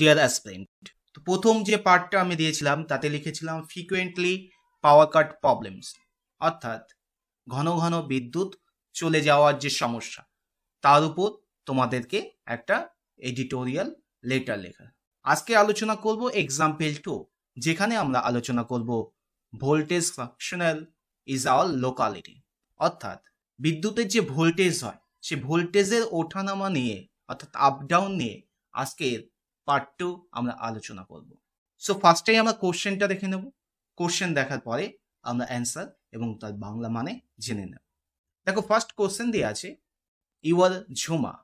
Deer অ্যাসপ্রেন্ট তো প্রথম যে পার্টটা আমি দিয়েছিলাম তাতে লিখেছিলাম ফ্রিকুয়েন্টলি পাওয়ার কাট প্রবলেমস অর্থাৎ ঘন ঘন বিদ্যুৎ চলে যাওয়ার যে সমস্যা তার উপর তোমাদেরকে একটা এডিটোরিয়াল লেটার লেখা আজকে আলোচনা করব এক্সাম্পল টু যেখানে আমরা আলোচনা করব ভোল্টেজ ফাংশনাল ইজ আওয়ার লোকালিটি অর্থাৎ বিদ্যুতের যে ভোল্টেজ হয় সে ভোল্টেজের ওঠানামা নিয়ে অর্থাৎ আপ ডাউন নিয়ে আজকের পার্ট টু আমরা আলোচনা করব সো ফার্স্টেই আমরা কোশ্চেনটা দেখে নেব কোশ্চেন দেখার পরে আমরা অ্যান্সার এবং তার বাংলা মানে জেনে নেব দেখো ফার্স্ট কোশ্চেন দিয়ে আছে আর Jhuma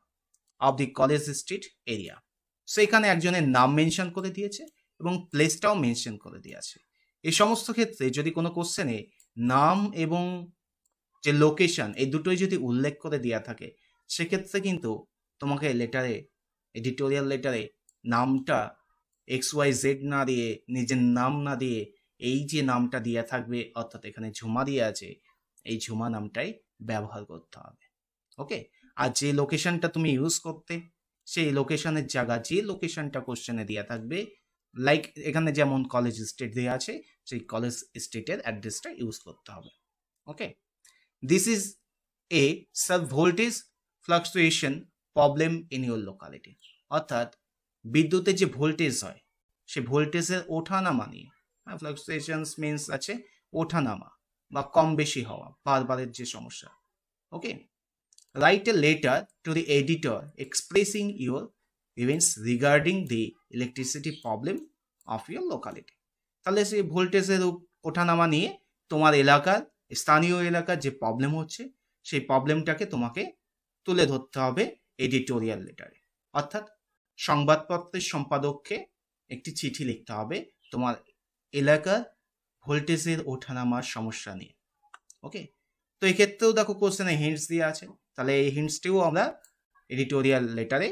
of the College Street area so এখানে একজনের নাম মেনশন করে দিয়েছে এবং প্লেসটাও মেনশন করে দিয়েছে এই সমস্ত ক্ষেত্রে যদি কোনো কোশ্চেনে নাম এবং যে লোকেশন এই দুটোই যদি উল্লেখ করে দেওয়া থাকে সেক্ষেত্রে কিন্তু তোমাকে লেটারে এডিটোরিয়াল লেটারে নামটা এক্স ওয়াই জেড না দিয়ে নিজের নাম না দিয়ে এই যে নামটা দেওয়া থাকবে অর্থাৎ এখানে ঝুমা দিয়ে আছে এই ঝুমা নামটাই ব্যবহার করতে হবে ওকে আর যে লোকেশনটা তুমি ইউজ করতে সেই লোকেশনের জায়গা যে লোকেশনটা কোশ্চেনে দেওয়া থাকবে লাইক এখানে যেমন কলেজ স্টেট দেওয়া আছে সেই কলেজ স্টেটের অ্যাড্রেসটা ইউজ করতে হবে okay this is a sub voltage fluctuation problem in your locality অর্থাৎ বিদ্যুতের যে ভোল্টেজ হয় সে ভোল্টেজের ওঠানামা নিয়ে ফ্লাকচুয়েশনস মিন্স আছে ওঠানামা বা কম বেশি হওয়া বারবারের যে সমস্যা okay write a letter to the editor expressing your events regarding the electricity problem of your locality তাহলে সেই ভোল্টেজের ওঠানামা নিয়ে তোমার এলাকার স্থানীয় এলাকার যে প্রবলেম হচ্ছে সেই প্রবলেমটাকে তোমাকে তুলে ধরতে হবে এডিটোরিয়াল লেটারে অর্থাৎ সংবাদপত্রের সম্পাদককে একটি চিঠি লিখতে হবে তোমার এলাকার ভোল্টেজের ওঠানামার সমস্যা নিয়ে ওকে তো এক্ষেত্রেও দেখো কোশ্চেনে হিন্টস দিয়ে আছে তাহলে এই হিন্টসটিও আমরা এডিটোরিয়াল লেটারে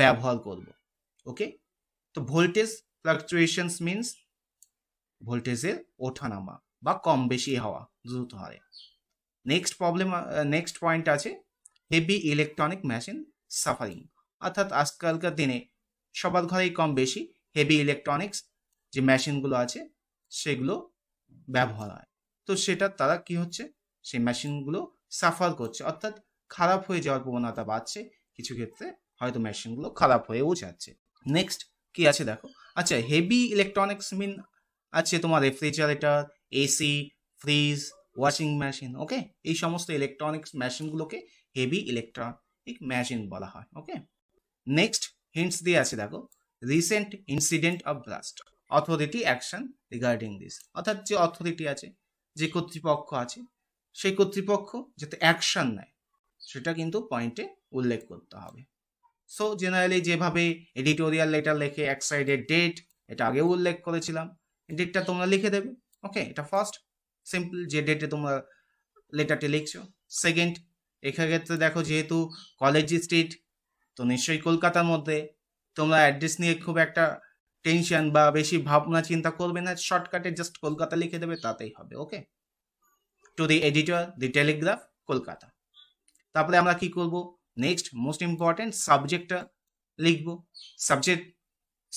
ব্যবহার করব ওকে তো ভোল্টেজ ফ্লাকচুয়েশনস মিনস ভোল্টেজের ওঠানামা বা কম বেশি হওয়া দ্রুত হারে নেক্সট প্রবলেম নেক্সট পয়েন্ট আছে হেভি ইলেকট্রনিক মেশিন সাফারিং অর্থাৎ আজকালকার দিনে সবার ঘরেই কম বেশি হেভি ইলেকট্রনিক্স যে মেশিনগুলো আছে সেগুলো ব্যবহার হয় তো সেটা তারা কি হচ্ছে সেই মেশিনগুলো সাফার করছে অর্থাৎ খারাপ হয়ে যাওয়ার প্রবণতা বাড়ছে কিছু ক্ষেত্রে হয়তো মেশিনগুলো খারাপ হয়েও যাচ্ছে নেক্সট কি আছে দেখো আচ্ছা হেভি ইলেকট্রনিক্স মিন আছে তোমার refrigerator AC fridge washing machine okay এই সমস্ত ইলেকট্রনিক্স মেশিনগুলোকে হেভি ইলেকট্রনিক মেশিন বলা হয় ওকে নেক্সট হিন্টস দিয়ে আছে দেখো recent incident of blast authority action regarding this অর্থাৎ যে অথরিটি আছে যে কর্তৃপক্ষ আছে সেই কর্তৃপক্ষ যাতে অ্যাকশন নেয় সেটা কিন্তু পয়েন্টে উল্লেখ করতে হবে সো জেনারেলি যেভাবে এডিটোরিয়াল লেটার লেখে এক সাইডের ডেট এটা আগেও উল্লেখ করেছিলাম ডেটটা তোমরা লিখে দেবে ওকে এটা ফার্স্ট সিম্পল যে ডেটে তোমরা লেটারটি লিখছো সেকেন্ড এক্ষেত্রে দেখো যেহেতু কলেজ স্ট্রিট তো নিশ্চয়ই কলকাতার মধ্যে তোমরা অ্যাড্রেস নিয়ে খুব একটা টেনশন বা বেশি ভাবনা চিন্তা করবে না শর্টকাটে জাস্ট কলকাতা লিখে দেবে তাতেই হবে okay to the editor the Telegraph Kolkata তারপরে আমরা কি করব নেক্সট মোস্ট ইম্পর্টেন্ট সাবজেক্টটা লিখব সাবজেক্ট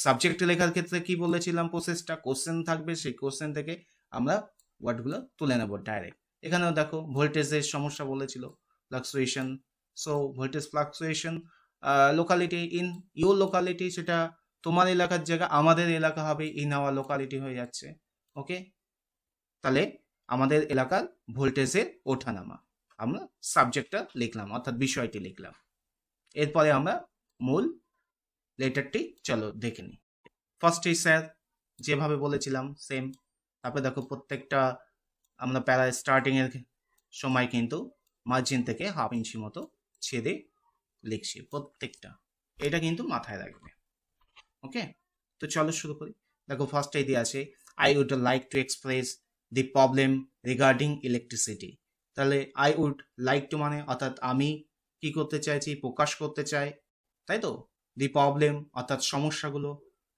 সাবজেক্ট লেখার ক্ষেত্রে কি বলেছিলাম প্রসেসটা কোশ্চেন থাকবে সেই কোশ্চেন থেকে আমরা ওয়ার্ডগুলো তুলে নেব ডাইরেক্ট এখানেও দেখো ভোল্টেজের সমস্যা বলেছিল fluctuation so voltage fluctuation locality in your locality সেটা তোমার এলাকার জায়গা আমাদের এলাকা হবে ইন আওয়ার লোকালিটি হয়ে যাচ্ছে ওকে তাহলে আমাদের এলাকার ভোল্টেজের ওঠানামা আমরা সাবজেক্টটা লিখলাম অর্থাৎ বিষয়টি লিখলাম এরপরে আমরা মূল লেটারটি চলো দেখে নিই ফার্স্টে স্যার যেভাবে বলেছিলাম সেম তারপরে দেখো প্রত্যেকটা আমরা প্যারা স্টার্টিংয়ের সময় কিন্তু মার্জিন থেকে হাফ ইঞ্চি মতো ছেড়ে লিখছি প্রত্যেকটা এটা কিন্তু মাথায় রাখবে ওকে তো চলো শুরু করি দেখো ফার্স্টে দিয়ে আছে I would like to express the problem regarding electricity তাহলে আই উড লাইক টু মানে অর্থাৎ আমি কি করতে চাইছি প্রকাশ করতে চাই তাই তো দি প্রবলেম অর্থাৎ সমস্যাগুলো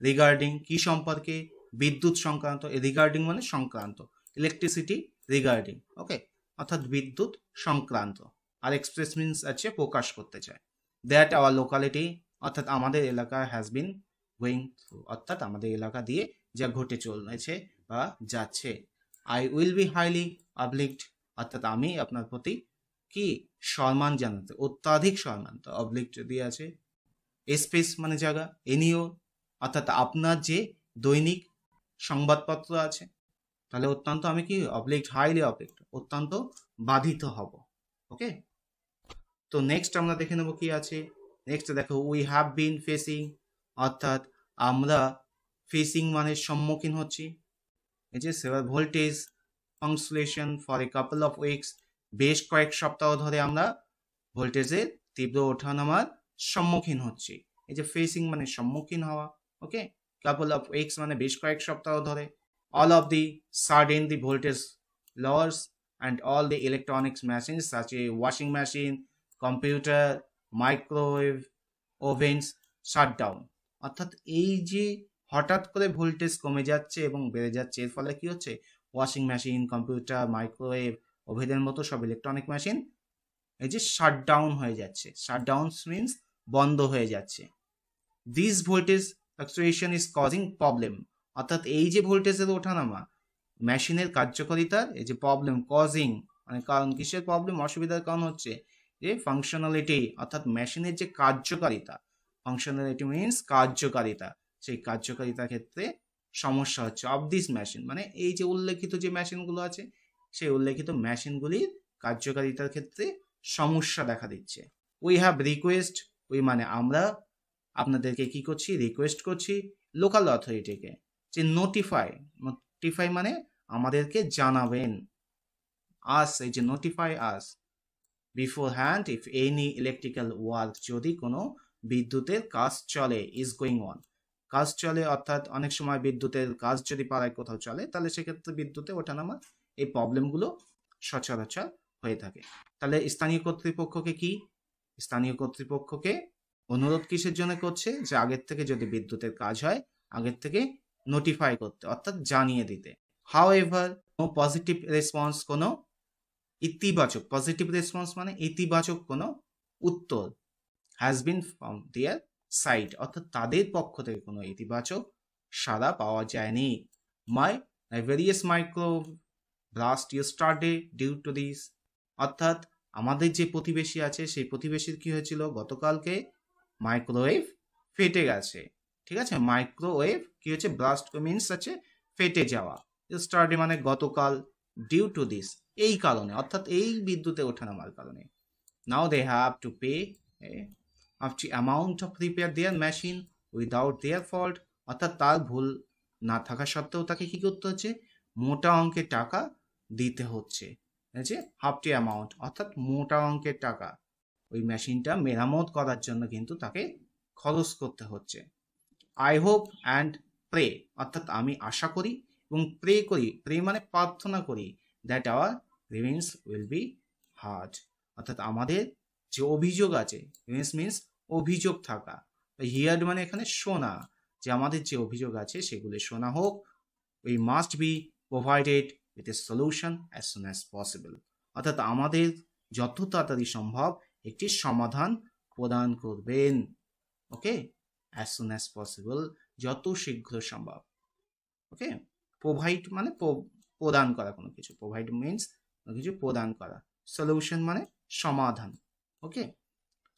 রিগার্ডিং কি সম্পর্কে বিদ্যুৎ সংক্রান্ত রিগার্ডিং মানে সংক্রান্ত ইলেকট্রিসিটি রিগার্ডিং ওকে অর্থাৎ বিদ্যুৎ সংক্রান্ত আর এক্সপ্রেস মিনস আছে প্রকাশ করতে চায় দ্যাট আওয়ার লোকালিটি অর্থাৎ আমাদের এলাকা হ্যাজ বিন গোয়িং থ্রু অর্থাৎ আমাদের এলাকা দিয়ে যা ঘটে চলেছে বা যাচ্ছে I will be highly obliged অর্থাৎ আমি আপনার প্রতি কি সম্মান জানাতে অত্যাধিক সম্মান তো অবলিক যদি আছে স্পেস মানে জায়গা এনিও অর্থাৎ আপনার যে দৈনিক সংবাদপত্র আছে তাহলে অত্যন্ত আমি কি অবলিক হাইলি অবলিক অত্যন্ত বাধিত হব ওকে তো নেক্সট আমরা দেখে নেব কি আছে নেক্সট দেখো উই হ্যাভ বিন ফেসিং অর্থাৎ আমরা ফেসিং মানে সম্মুখীন হচ্ছি এই যে severe voltage fluctuation for a couple of weeks বেশ কয়েক সপ্তাহ ধরে আমরা ভোল্টেজের তীব্র ওঠানামার সম্মুখীন হচ্ছি এই যে ফেসিং মানে সম্মুখীন হওয়া ওকে কাপল অফ উইক্স মানে বেশ কয়েক সপ্তাহ ধরে all of the sudden the voltage loss and all the electronics machine such a washing machine computer microwave ovens shutdown অর্থাৎ এই যে হঠাৎ করে ভোল্টেজ কমে যাচ্ছে এবং বেড়ে যাচ্ছে এর ফলে কি হচ্ছে ওয়াশিং মেশিন কম্পিউটার মাইক্রোওয়েভ ওভেনের মতো সব ইলেকট্রনিক মেশিন এই যে শাটডাউন হয়ে যাচ্ছে শাটডাউন মিনস বন্ধ হয়ে যাচ্ছে this voltage fluctuation is causing problem অর্থাৎ এই যে ভোল্টেজের ওঠানামা মেশিনের কার্যকারিতার এই যে প্রবলেম কজিং মানে কারণ কিসের প্রবলেম অসুবিধার কারণ হচ্ছে যে ফাংশনালিটি অর্থাৎ মেশিনের যে কার্যকারিতা ফাংশনালিটি মিনস কার্যকারিতা সেই কার্যকারিতার ক্ষেত্রে সমস্যা হচ্ছে অফ দিস মেশিন মানে এই যে উল্লেখিত যে মেশিনগুলো আছে সেই উল্লেখিত মেশিনগুলির কার্যকারিতার ক্ষেত্রে সমস্যা দেখা দিচ্ছে উই হ্যাভ রিকোয়েস্ট উই মানে আমরা আপনাদেরকে কি করছি রিকোয়েস্ট করছি লোকাল অথরিটিকে যে নোটিফাই নোটিফাই মানে আমাদেরকে জানাবেন আস এই যে notify us and if any electrical work যদি কোনো বিদ্যুতের কাজ চলে ইজ গোয়িং অন কাজ চলে অর্থাৎ অনেক সময় বিদ্যুতের কাজ যদি পাড়ায় কোথাও চলে তাহলে সেক্ষেত্রে বিদ্যুতে ওঠানামা এই প্রবলেমগুলো সচরাচর হয়ে থাকে তাহলে স্থানীয় কর্তৃপক্ষকে কি স্থানীয় কর্তৃপক্ষকে অনুরোধ কিসের জন্য করছে যে আগের থেকে যদি বিদ্যুতের কাজ হয় আগের থেকে নোটিফাই করতে অর্থাৎ জানিয়ে দিতে however no positive response কোনো ইতিবাচক পজিটিভ রেসপন্স মানে ইতিবাচক কোনো উত্তর has been from their side অর্থাৎ তাদের পক্ষ থেকে কোনো ইতিবাচক সাড়া পাওয়া যায়নি my various micro blast yesterday due to this অর্থাৎ আমাদের যে প্রতিবেশী আছে সেই প্রতিবেশীর কি হয়েছিল গতকালকে মাইক্রোওয়েভ ফেটে গেছে ঠিক আছে মাইক্রোওয়েভ কি হচ্ছে ব্লাস্ট মিনস আছে ফেটে যাওয়া স্টার্ডে মানে গতকাল ডিউ টু দিস এই কারণে অর্থাৎ এই বিদ্যুতে ওঠানামার কারণে now they have to pay up to amount of repair their machine without their fault অর্থাৎ তার ভুল না থাকা সত্ত্বেও তাকে কী করতে হচ্ছে মোটা অঙ্কের টাকা দিতে হচ্ছে যে টি অ্যামাউন্ট অর্থাৎ মোটা অঙ্কের টাকা ওই মেশিনটা মেরামত করার জন্য কিন্তু তাকে খরচ করতে হচ্ছে আই হোপ অ্যান্ড প্রে অর্থাৎ আমি আশা করি এবং প্রে করি প্রে মানে প্রার্থনা করি that our grievance will be heard অর্থাৎ আমাদের যে অভিযোগ আছে গ্রিভেন্স মিনস অভিযোগ থাকা হিয়ার্ড মানে এখানে শোনা যে আমাদের যে অভিযোগ আছে সেগুলি শোনা হোক we must be provided with a solution as soon as possible অর্থাৎ আমাদের যত তাড়াতাড়ি সম্ভব একটি সমাধান প্রদান করবেন okay as soon as possible যত শীঘ্র সম্ভব ওকে প্রোভাইড মানে প্রদান করা কোনো কিছু প্রোভাইড মিনস কোনো কিছু প্রদান করা সলিউশন মানে সমাধান ওকে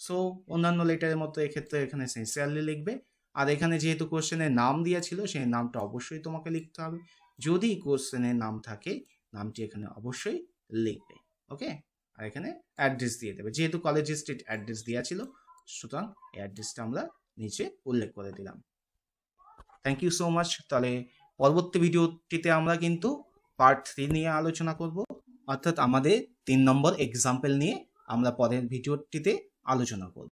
সো অন্যান্য লেটারের মতো এক্ষেত্রে এখানে সেন্সিয়ারলি লিখবে আর এখানে যেহেতু কোশ্চেনের নাম দিয়েছিল সেই নামটা অবশ্যই তোমাকে লিখতে হবে যদি কোশ্চেনের নাম থাকে নামটি এখানে অবশ্যই লিখবে ওকে আর এখানে অ্যাড্রেস দিয়ে দেবে যেহেতু কলেজ স্ট্রিট অ্যাড্রেস দেওয়া ছিল সুতরাং এই অ্যাড্রেসটা আমরা নিচে উল্লেখ করে দিলাম থ্যাংক ইউ সো মাচ তাহলে পরবর্তী ভিডিওটিতে আমরা কিন্তু পার্ট থ্রি নিয়ে আলোচনা করব অর্থাৎ আমাদের তিন নম্বর এক্সাম্পল নিয়ে আমরা পরের ভিডিওটিতে আলোচনা করব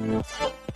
Thank you.